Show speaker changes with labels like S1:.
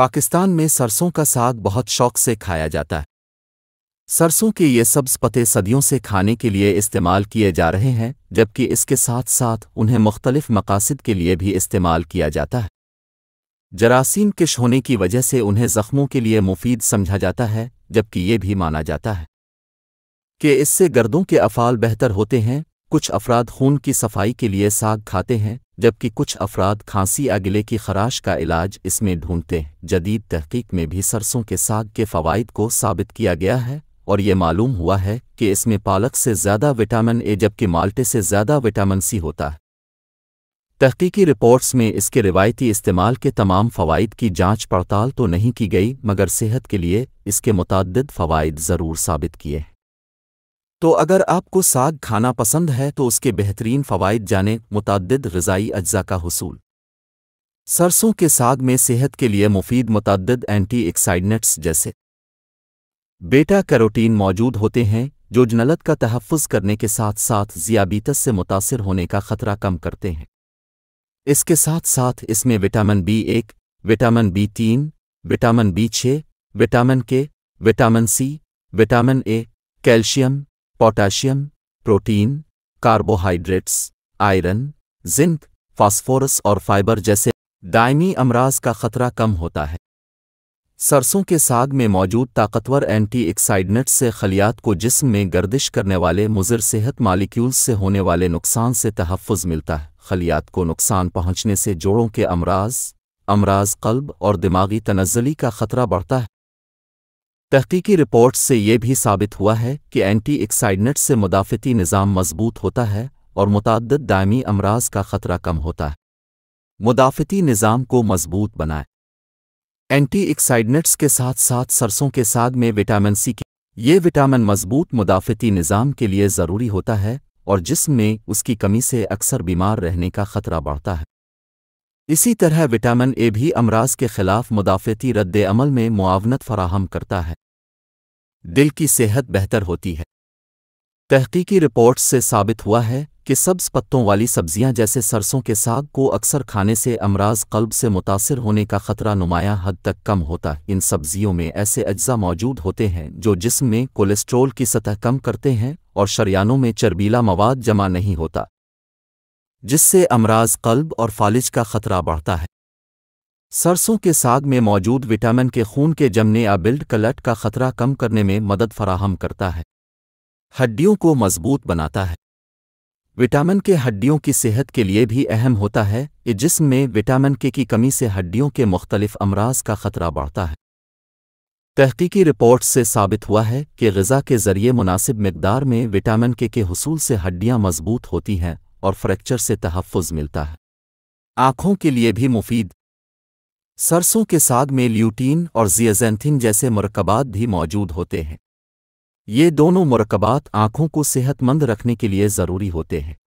S1: पाकिस्तान में सरसों का साग बहुत शौक से खाया जाता है सरसों के ये सब्ज पते सदियों से खाने के लिए इस्तेमाल किए जा रहे हैं जबकि इसके साथ साथ उन्हें मुख्तलिफ मकासद के लिए भी इस्तेमाल किया जाता है जरासीम किश होने की वजह से उन्हें ज़ख्मों के लिए मुफीद समझा जाता है जबकि ये भी माना जाता है कि इससे गर्दों के अफ़ाल बेहतर होते हैं कुछ अफराद खून की सफाई के लिए साग खाते हैं जबकि कुछ अफराद खांसी अगले की खराश का इलाज इसमें ढूंढते हैं जदीद तहकीक में भी सरसों के साग के फ़वाद को साबित किया गया है और ये मालूम हुआ है कि इसमें पालक से ज़्यादा विटामिन ए जबकि माल्टे से ज़्यादा विटामिन सी होता है तहकीकी रिपोर्ट्स में इसके रिवायती इस्तेमाल के तमाम फ़वाद की जांच पड़ताल तो नहीं की गई मगर सेहत के लिए इसके मुतद फ़वाद ज़रूर साबित किए तो अगर आपको साग खाना पसंद है तो उसके बेहतरीन फ़वाद जाने मुतद गज़ाई अज्जा का हसूल सरसों के साग में सेहत के लिए मुफीद मुतद एंटी एक्साइडनेट्स जैसे बेटा कैरोटीन मौजूद होते हैं जो जन्नलत का तहफ़ करने के साथ साथ जियाबीतस से मुतासर होने का ख़तरा कम करते हैं इसके साथ साथ इसमें विटामिन बी एक विटामिन बी तीन विटामिन बी छः vitamin K vitamin C vitamin A calcium potassium protein carbohydrates iron zinc phosphorus और फाइबर जैसे दायमी अमराज का खतरा कम होता है सरसों के साग में मौजूद ताकतवर एंटी एक्साइडनेट से खलियात को जिस्म में गर्दिश करने वाले मुजर सेहत मालिक्यूल्स से होने वाले नुकसान से तहफ़ मिलता है खलियात को नुकसान पहुँचने से जोड़ों के अमराज अमराज कल्ब और दिमागी तनजली का खतरा बढ़ता है तहकीकी रिपोर्ट्स से ये भी साबित हुआ है कि एंटी एक्साइडनेट से मुदाफ़ती निज़ाम मजबूत होता है और मुतद दायमी अमराज का ख़तरा कम होता है मुदाफ़ती निज़ाम को मजबूत बनाए एंटी एक्साइडनेट्स के साथ साथ सरसों के साग में विटामिन सी की ये विटामिन मजबूत मुदाफ़ती निज़ाम के लिए ज़रूरी होता है और जिसम में उसकी कमी से अक्सर बीमार रहने का ख़तरा बढ़ता है इसी तरह विटामिन ए भी अमराज के खिलाफ मुदाफ़ती अमल में मुआवनत फराहम करता है दिल की सेहत बेहतर होती है तहकीकी रिपोर्ट्स से साबित हुआ है कि सब्ज पत्तों वाली सब्जियां जैसे सरसों के साग को अक्सर खाने से अमराज कल्ब से मुतासर होने का खतरा नुमाया हद तक कम होता है इन सब्जियों में ऐसे अज्जा मौजूद होते हैं जो जिस्म में कोलेस्ट्रोल की सतह कम करते हैं और शरियानों में चर्बीला मवाद जमा नहीं होता जिससे अमराज कल्ब और फालिज का खतरा बढ़ता है सरसों के साग में मौजूद विटामिन के खून के जमने या बिल्ड कलट का खतरा कम करने में मदद फराहम करता है हड्डियों को मजबूत बनाता है विटामिन के हड्डियों की सेहत के लिए भी अहम होता है कि जिसम में विटामिन के की कमी से हड्डियों के मुख्तलिफ अमराज का खतरा बढ़ता है तहकीकी रिपोर्ट से साबित हुआ है कि गज़ा के ज़रिए मुनासिब मकदार में विटामिन के के हसूल से हड्डियाँ मजबूत होती हैं और फ्रैक्चर से तहफ़ मिलता है आँखों के लिए भी मुफीद सरसों के साग में ल्यूटीन और जियजेंथिन जैसे मरकबात भी मौजूद होते हैं ये दोनों मरकबात आँखों को सेहतमंद रखने के लिए ज़रूरी होते हैं